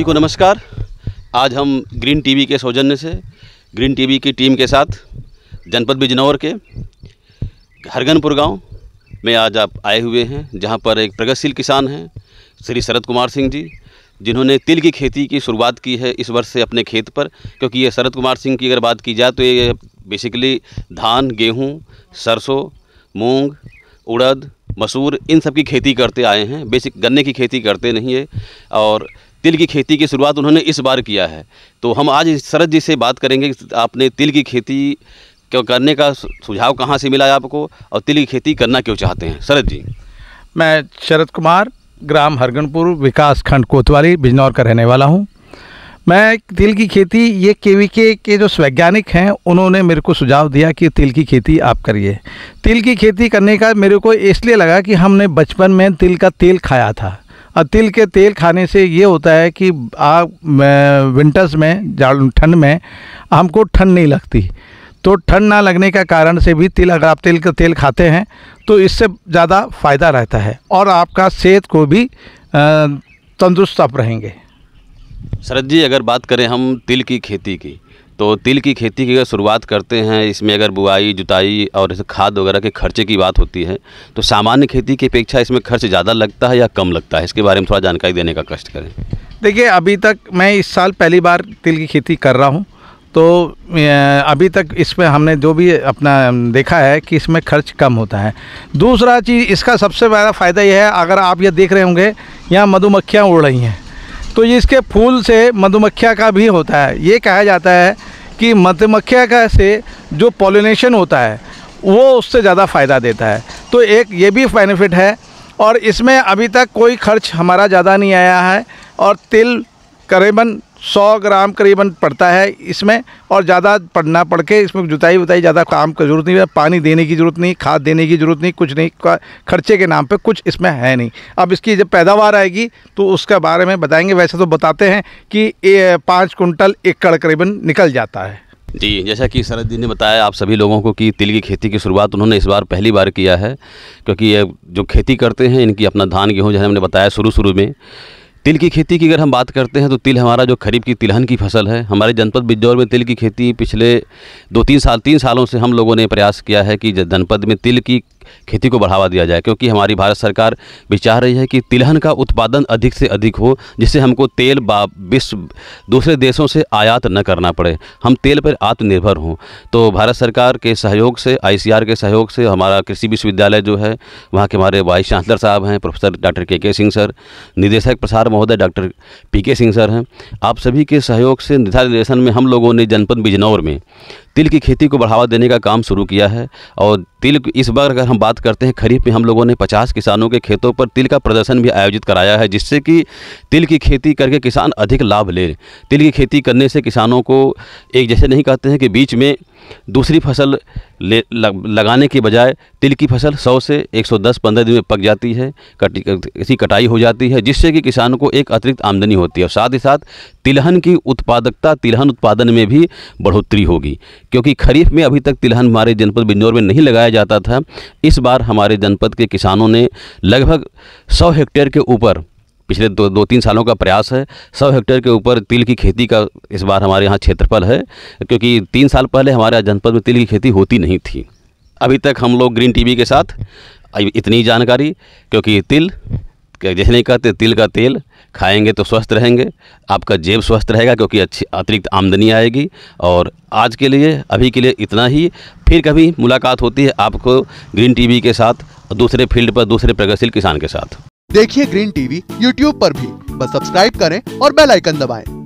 सभी को नमस्कार आज हम ग्रीन टीवी के सौजन्य से ग्रीन टीवी की टीम के साथ जनपद बिजनौर के हरगनपुर गांव में आज आप आए हुए हैं जहां पर एक प्रगतिशील किसान हैं श्री शरद कुमार सिंह जी जिन्होंने तिल की खेती की शुरुआत की है इस वर्ष से अपने खेत पर क्योंकि ये शरद कुमार सिंह की अगर बात की जाए तो ये बेसिकली धान गेहूँ सरसों मूँग उड़द मसूर इन सब की खेती करते आए हैं बेसिक गन्ने की खेती करते नहीं है और तिल की खेती की शुरुआत उन्होंने इस बार किया है तो हम आज शरद जी से बात करेंगे कि आपने तिल की खेती क्यों करने का सुझाव कहाँ से मिला है आपको और तिल की खेती करना क्यों चाहते हैं शरद जी मैं शरद कुमार ग्राम हरगनपुर विकास खंड कोतवाली बिजनौर का रहने वाला हूँ मैं तिल की खेती ये के के जो वैज्ञानिक हैं उन्होंने मेरे को सुझाव दिया कि तिल की खेती आप करिए तिल की खेती करने का मेरे को इसलिए लगा कि हमने बचपन में तिल का तेल खाया था तिल के तेल खाने से ये होता है कि आप विंटर्स में ठंड में हमको ठंड नहीं लगती तो ठंड ना लगने का कारण से भी तिल अगर आप तिल का तेल खाते हैं तो इससे ज़्यादा फ़ायदा रहता है और आपका सेहत को भी तंदुरुस्त आप रहेंगे शरद जी अगर बात करें हम तिल की खेती की तो तिल की खेती की अगर शुरुआत करते हैं इसमें अगर बुआई जुताई और खाद वगैरह के खर्चे की बात होती है तो सामान्य खेती की अपेक्षा इसमें खर्च ज़्यादा लगता है या कम लगता है इसके बारे में थोड़ा जानकारी देने का कष्ट करें देखिए अभी तक मैं इस साल पहली बार तिल की खेती कर रहा हूँ तो अभी तक इसमें हमने जो भी अपना देखा है कि इसमें खर्च कम होता है दूसरा चीज़ इसका सबसे बड़ा फ़ायदा यह है अगर आप ये देख रहे होंगे यहाँ मधुमक्खियाँ उड़ रही हैं तो इसके फूल से मधुमक्खियाँ का भी होता है ये कहा जाता है कि मधुमक्खिया का से जो पॉलिनेशन होता है वो उससे ज़्यादा फ़ायदा देता है तो एक ये भी बेनिफिट है और इसमें अभी तक कोई खर्च हमारा ज़्यादा नहीं आया है और तिल करीबन सौ ग्राम करीबन पड़ता है इसमें और ज़्यादा पड़ना पड़ के इसमें जुताई उताई ज़्यादा काम की जरूरत नहीं है पानी देने की ज़रूरत नहीं खाद देने की ज़रूरत नहीं कुछ नहीं खर्चे के नाम पे कुछ इसमें है नहीं अब इसकी जब पैदावार आएगी तो उसके बारे में बताएंगे वैसे तो बताते हैं कि पाँच कुंटल एकड़ करीबन निकल जाता है जी जैसा कि शरद जी ने बताया आप सभी लोगों को कि तिल की खेती की शुरुआत उन्होंने इस बार पहली बार किया है क्योंकि ये जो खेती करते हैं इनकी अपना धान गेहूँ जैसे हमने बताया शुरू शुरू में तिल की खेती की अगर हम बात करते हैं तो तिल हमारा जो खरीफ की तिलहन की फसल है हमारे जनपद बिजौर में तिल की खेती पिछले दो तीन साल तीन सालों से हम लोगों ने प्रयास किया है कि जनपद में तिल की खेती को बढ़ावा दिया जाए क्योंकि हमारी भारत सरकार भी चाह रही है कि तिलहन का उत्पादन अधिक से अधिक हो जिससे हमको तेल विश्व दूसरे देशों से आयात न करना पड़े हम तेल पर आत्मनिर्भर हों तो भारत सरकार के सहयोग से आई के सहयोग से हमारा कृषि विश्वविद्यालय जो है वहाँ के हमारे वाइस चांसलर साहब हैं प्रोफेसर डॉक्टर के के सिंह सर निदेशक प्रसार महोदय डॉक्टर पी के सिंह सर हैं आप सभी के सहयोग से निर्धारित निर्देशन में हम लोगों ने जनपद बिजनौर में तिल की खेती को बढ़ावा देने का काम शुरू किया है और तिल इस बार अगर हम बात करते हैं खरीफ में हम लोगों ने 50 किसानों के खेतों पर तिल का प्रदर्शन भी आयोजित कराया है जिससे कि तिल की खेती करके किसान अधिक लाभ ले तिल की खेती करने से किसानों को एक जैसे नहीं कहते हैं कि बीच में दूसरी फसल ले लग, लगाने के बजाय तिल की फसल 100 से 110 15 दिन में पक जाती है कटी इसी कटाई हो जाती है जिससे कि किसानों को एक अतिरिक्त आमदनी होती है और साथ ही साथ तिलहन की उत्पादकता तिलहन उत्पादन में भी बढ़ोतरी होगी क्योंकि खरीफ में अभी तक तिलहन हमारे जनपद बिन्नौर में नहीं लगाया जाता था इस बार हमारे जनपद के किसानों ने लगभग सौ हेक्टेयर के ऊपर पिछले दो दो तीन सालों का प्रयास है सौ हेक्टेयर के ऊपर तिल की खेती का इस बार हमारे यहाँ क्षेत्रफल है क्योंकि तीन साल पहले हमारे जनपद में तिल की खेती होती नहीं थी अभी तक हम लोग ग्रीन टीवी के साथ इतनी जानकारी क्योंकि तिल जैसे नहीं कहते तिल का तेल खाएंगे तो स्वस्थ रहेंगे आपका जेब स्वस्थ रहेगा क्योंकि अच्छी अतिरिक्त आमदनी आएगी और आज के लिए अभी के लिए इतना ही फिर कभी मुलाकात होती है आपको ग्रीन टीवी के साथ दूसरे फील्ड पर दूसरे प्रगतिशील किसान के साथ देखिए ग्रीन टीवी यूट्यूब पर भी बस सब्सक्राइब करें और बेल आइकन दबाएं।